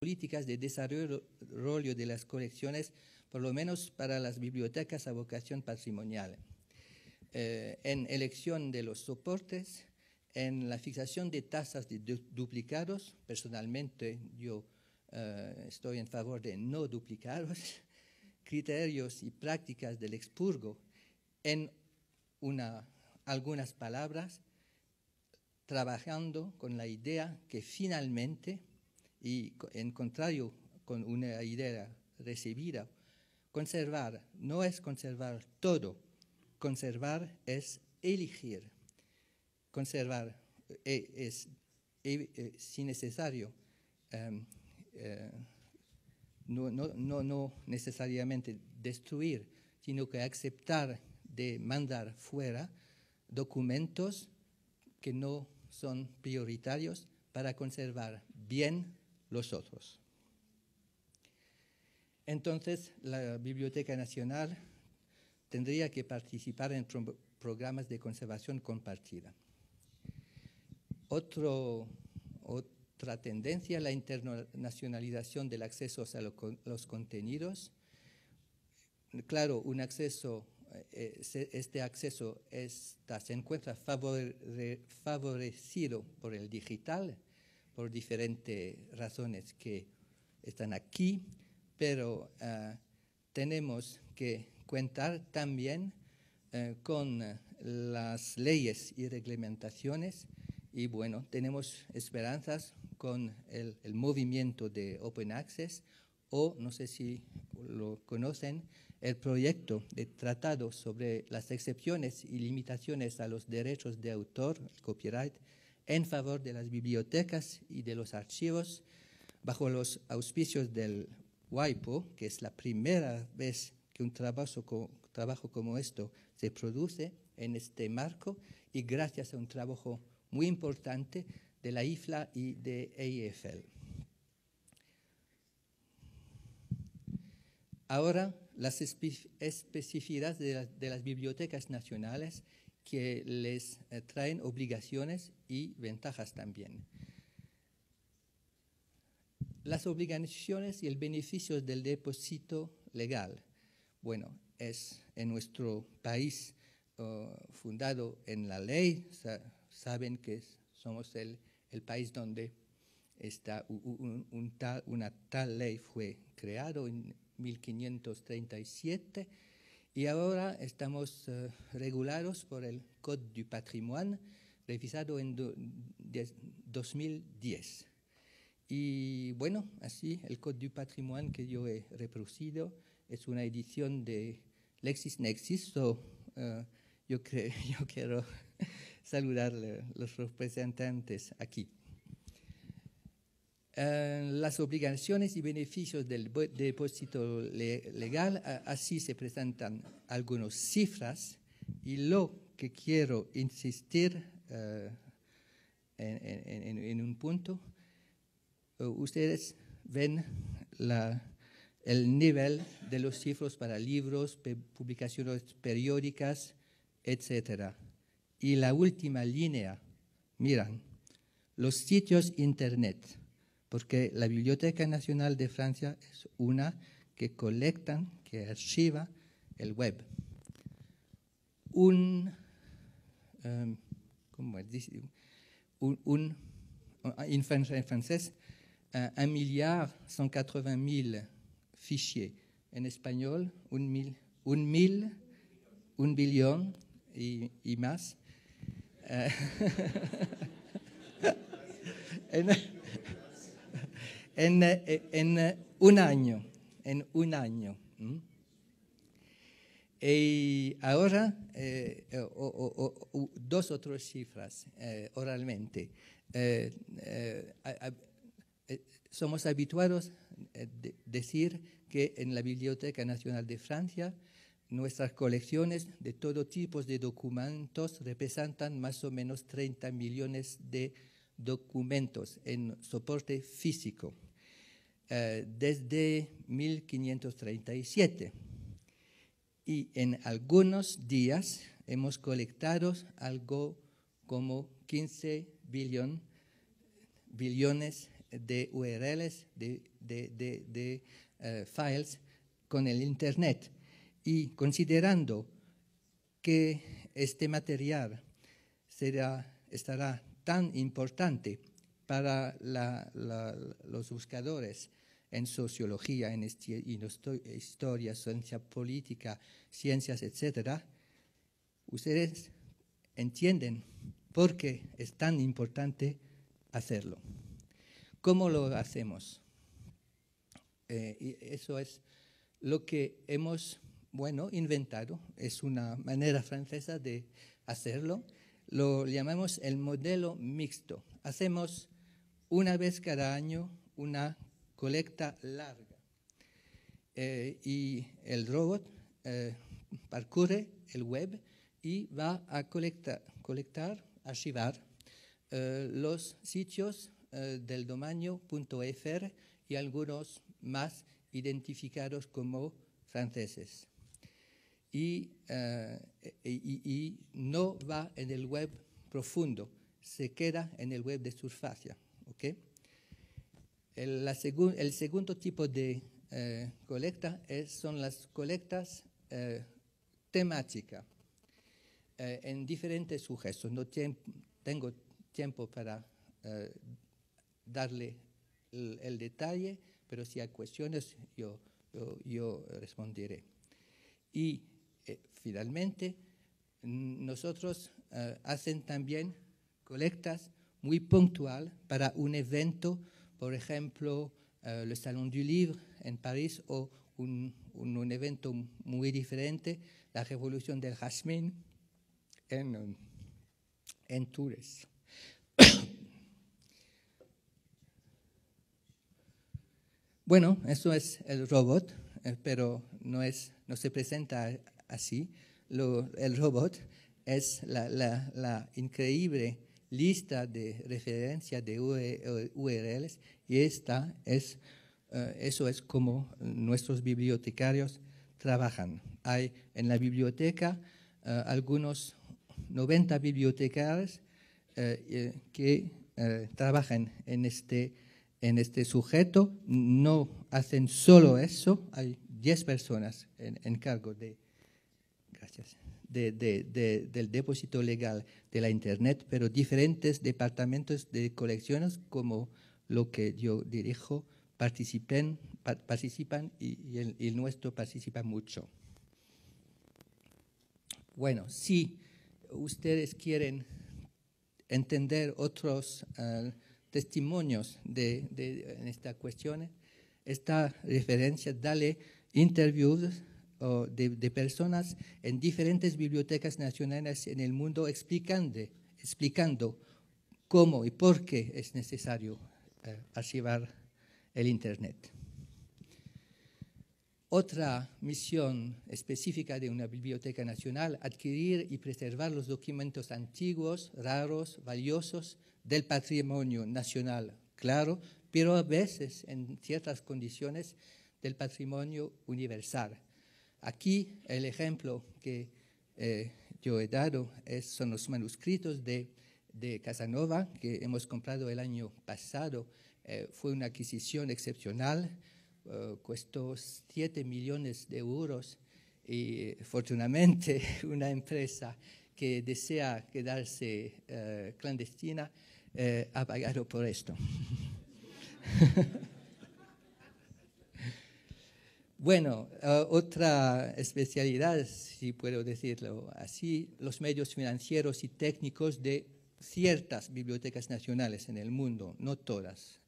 políticas de desarrollo de las colecciones, por lo menos para las bibliotecas a vocación patrimonial, eh, en elección de los soportes, en la fijación de tasas de duplicados, personalmente yo eh, estoy en favor de no duplicados, criterios y prácticas del expurgo, en una, algunas palabras, trabajando con la idea que finalmente y en contrario con una idea recibida, conservar no es conservar todo, conservar es elegir. Conservar eh, es, eh, eh, si necesario, em, no, no, necesariamente destruir, sino que aceptar de mandar fuera documentos que no son prioritarios para conservar bien los otros. Entonces, la Biblioteca Nacional tendría que participar en programas de conservación compartida. otra tendencia, la internacionalización del acceso a los contenidos. Claro, un acceso, eh, eh, este acceso está, se encuentra favorecido por el digital, por diferentes razones que están aquí, pero ah, tenemos que contar también ah, con las leyes y reglamentaciones y bueno, tenemos esperanzas con el, el, movimiento de Open Access o, no sé si lo conocen, el proyecto de tratado sobre las excepciones y limitaciones a los derechos de autor, copyright, en favor de las bibliotecas y de los archivos bajo los auspicios del WIPO, que es la primera vez que un trabajo, como esto se produce en este marco y gracias a un trabajo muy importante de la IFLA y de EIFL. Ahora, las especificidades de las bibliotecas nacionales que les eh, traen obligaciones y ventajas también. Las obligaciones y el beneficio del depósito legal. Bueno, es en nuestro país eh, fundado en la ley, saben que somos el, país donde está una tal ley fue creada en 1537 y ahora estamos eh, regulados por el Code du Patrimoine, revisado en 2010. Y bueno, así el Code du Patrimoine que yo he reproducido es una edición de LexisNexis, so, eh, yo, yo quiero saludar los representantes aquí. Eh, las obligaciones y beneficios del depósito legal. así se presentan algunas cifras y lo que quiero insistir eh, en, un punto, eh, ustedes ven el nivel de los cifros para libros, publicaciones periódicas, etc. Y la última línea, miran, los sitios Internet Parce que la Bibliothèque nationale de France est une qui collecte, qui archive le web. Un, um, ¿cómo un, un ah, en français, eh, un milliard 180 mil fichiers. En espagnol, un mil, un mil, un billón y, más. Eh, en, eh, eh, un año, en un año. Y ahora, eh, dos otras cifras oralmente. somos habituados a decir que en la Biblioteca Nacional de Francia nuestras colecciones de todo tipo de documentos representan más o menos 30 millones de documentos en soporte físico. Eh, desde 1537. Y en algunos días hemos colectado algo como 15 billones de URLs, de, eh, files con el Internet. Y considerando que este material será, estará tan importante para los buscadores en sociología, en historia, ciencia política, ciencias, etc., ustedes entienden por qué es tan importante hacerlo. ¿Cómo lo hacemos? Eh, y eso es lo que hemos, bueno, inventado. Es una manera francesa de hacerlo. Lo llamamos el modelo mixto. Hacemos una vez cada año una colecta larga. Eh, y el robot eh, el web y va a colectar, archivar eh, los sitios eh, del dominio y algunos más identificados como franceses. Y, no va en el web profundo, se queda en el web de superficie, ¿ok?, el, el segundo tipo de eh, colecta son las colectas eh, temáticas eh, en diferentes sujetos. No tengo tiempo para darle el, detalle, pero si hay cuestiones yo, yo, responderé. Y finalmente, nosotros hacen también colectas muy puntual para un evento por ejemplo, el eh, Salón du Livre en París o un, evento muy diferente, la Revolución del Jazmín en, en bueno, eso es el robot, eh, pero no, es, no se presenta así. Lo, el robot es la, la, la increíble lista de referencia de URLs e, eh, e y esta es, eh, eso es como nuestros bibliotecarios trabajan. Hay en la biblioteca eh, algunos 90 bibliotecarios que trabajan en este, en este sujeto. No hacen solo eso, hay 10 personas en cargo de... Gracias del depósito legal de la Internet, pero diferentes departamentos de colecciones como lo que yo dirijo participen, participan y, el, nuestro participa mucho. Bueno, si ustedes quieren entender otros ah, testimonios de, de, en esta cuestión esta referencia, dale interviews de, personas en diferentes bibliotecas nacionales en el mundo explicando, explicando cómo y por qué es necesario eh, archivar el Internet. Otra misión específica de una biblioteca nacional, adquirir y preservar los documentos antiguos, raros, valiosos del patrimonio nacional, claro, pero a veces en ciertas condiciones del patrimonio universal. Aquí el ejemplo que eh, yo he dado son los manuscritos de, Casanova que hemos comprado el año pasado. Eh, fue una adquisición excepcional, eh, costó 7 millones de euros y afortunadamente una empresa que desea quedarse clandestina ha pagado por esto. Bueno, eh, otra especialidad, si puedo decirlo así, los medios financieros y técnicos de ciertas bibliotecas nacionales en el mundo, no todas.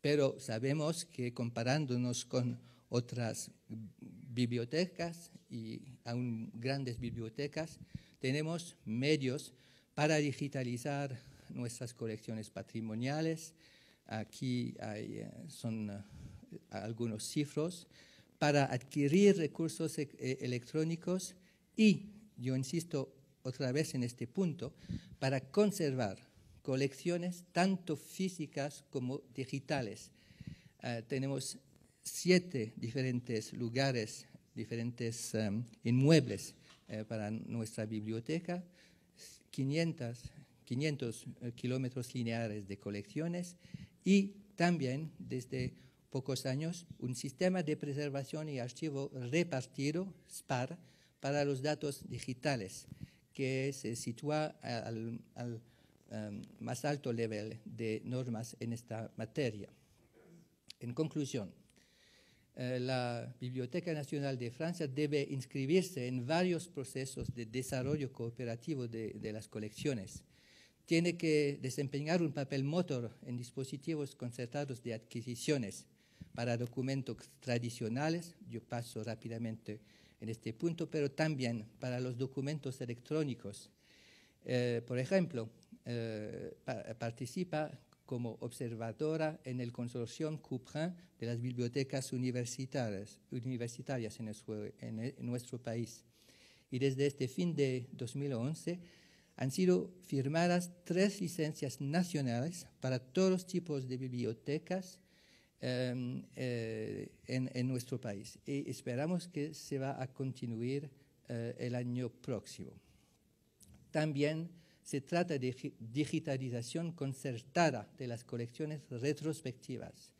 Pero sabemos que comparándonos con otras bibliotecas y aún grandes bibliotecas, tenemos medios para digitalizar nuestras colecciones patrimoniales. Aquí hay, eh, son eh, algunos cifros para adquirir recursos e-, e-, electrónicos y, yo insisto otra vez en este punto, para conservar colecciones tanto físicas como digitales. Ah, tenemos siete diferentes lugares, diferentes em, inmuebles eh, para nuestra biblioteca, 500, 500 eh, kilómetros lineales de colecciones y también desde pocos años un sistema de preservación y archivo repartido, SPAR, para los datos digitales, que se sitúa al, em, más alto nivel de normas en esta materia. En conclusión, eh, la Biblioteca Nacional de Francia debe inscribirse en varios procesos de desarrollo cooperativo de, de las colecciones. Tiene que desempeñar un papel motor en dispositivos concertados de adquisiciones, para documentos tradicionales, yo paso rápidamente en este punto, pero también para los documentos electrónicos. Eh, por ejemplo, eh, participa como observadora en el consorcio CUPRIN de las bibliotecas universitarias, universitarias en, en, nuestro país. Y desde este fin de 2011 han sido firmadas tres licencias nacionales para todos los tipos de bibliotecas Em, eh, en, nuestro país y esperamos que se va a continuar eh, el año próximo. También se trata de digitalización concertada de las colecciones retrospectivas.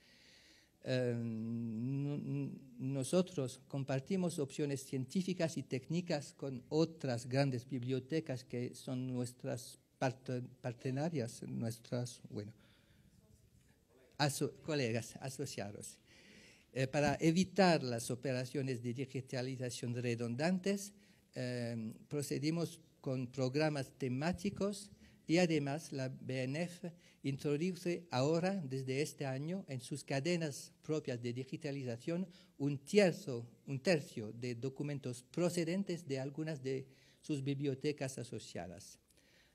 Em, nosotros compartimos opciones científicas y técnicas con otras grandes bibliotecas que son nuestras partenarias, nuestras, colegas asociados. Eh, para evitar las operaciones de digitalización redundantes, em, procedimos con programas temáticos y además la BNF introduce ahora, desde este año, en sus cadenas propias de digitalización un tercio de documentos procedentes de algunas de sus bibliotecas asociadas.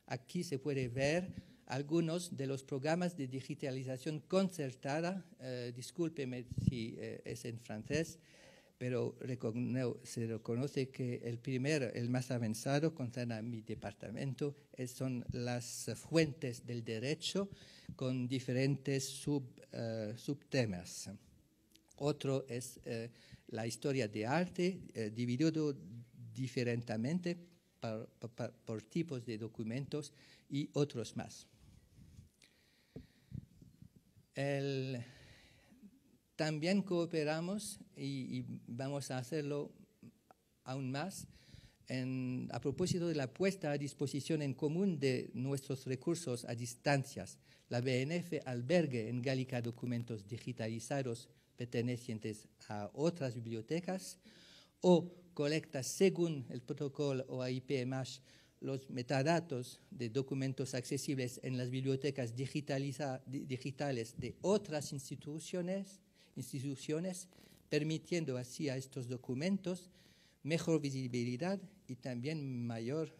Aquí se puede ver algunos de los programas de digitalización concertada, eh, discúlpeme si eh, es en francés, pero se reconoce que el primero, el más avanzado, concerne mi departamento, son las fuentes del derecho con diferentes eh, subtemas. Otro es la historia de arte, dividido diferentemente por tipos de documentos y otros más. El, también cooperamos y, vamos a hacerlo aún más a propósito de la puesta a disposición en común de nuestros recursos a distancias. La BNF albergue en Gálica documentos digitalizados pertenecientes a otras bibliotecas o colecta según el protocolo o mash los metadatos de documentos accesibles en las bibliotecas digitales de otras instituciones, instituciones, permitiendo así a estos documentos mejor visibilidad y también mayor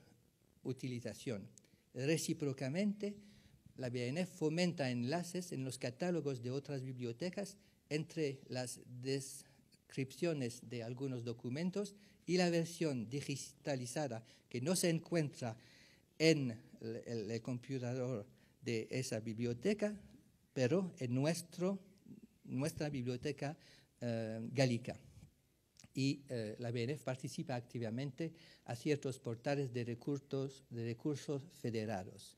utilización. Recíprocamente, la BNF fomenta enlaces en los catálogos de otras bibliotecas entre las descripciones de algunos documentos y la versión digitalizada que no se encuentra en el, computador de esa biblioteca, pero en nuestro, nuestra biblioteca eh, gálica. Y eh, la BNF participa activamente a ciertos portales de recursos, de recursos federados.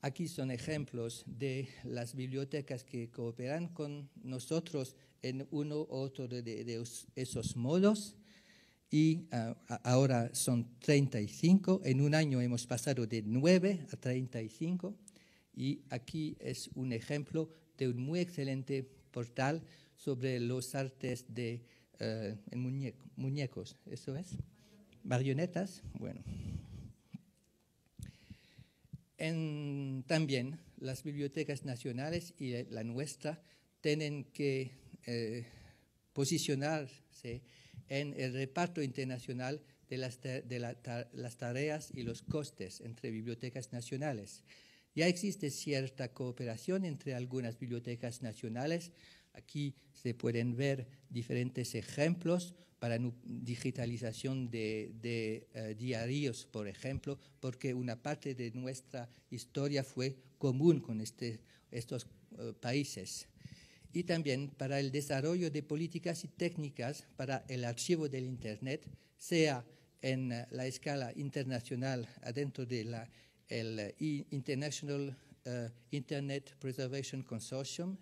Aquí son ejemplos de las bibliotecas que cooperan con nosotros en uno u otro de esos modos y ah, ahora son 35. En un año hemos pasado de 9 a 35 y aquí es un ejemplo de un muy excelente portal sobre los artes de eh, muñecos, ¿eso es? Marionetas, bueno. también las bibliotecas nacionales y eh, la nuestra tienen que eh, posicionarse en el reparto internacional de, las, tareas y los costes entre bibliotecas nacionales. Ya existe cierta cooperación entre algunas bibliotecas nacionales. Aquí se pueden ver diferentes ejemplos para digitalización de, eh, diarios, por ejemplo, porque una parte de nuestra historia fue común con este, estos eh, países y también para el desarrollo de políticas y técnicas para el archivo del Internet, sea en eh, la escala internacional adentro del eh, International eh, Internet Preservation Consortium.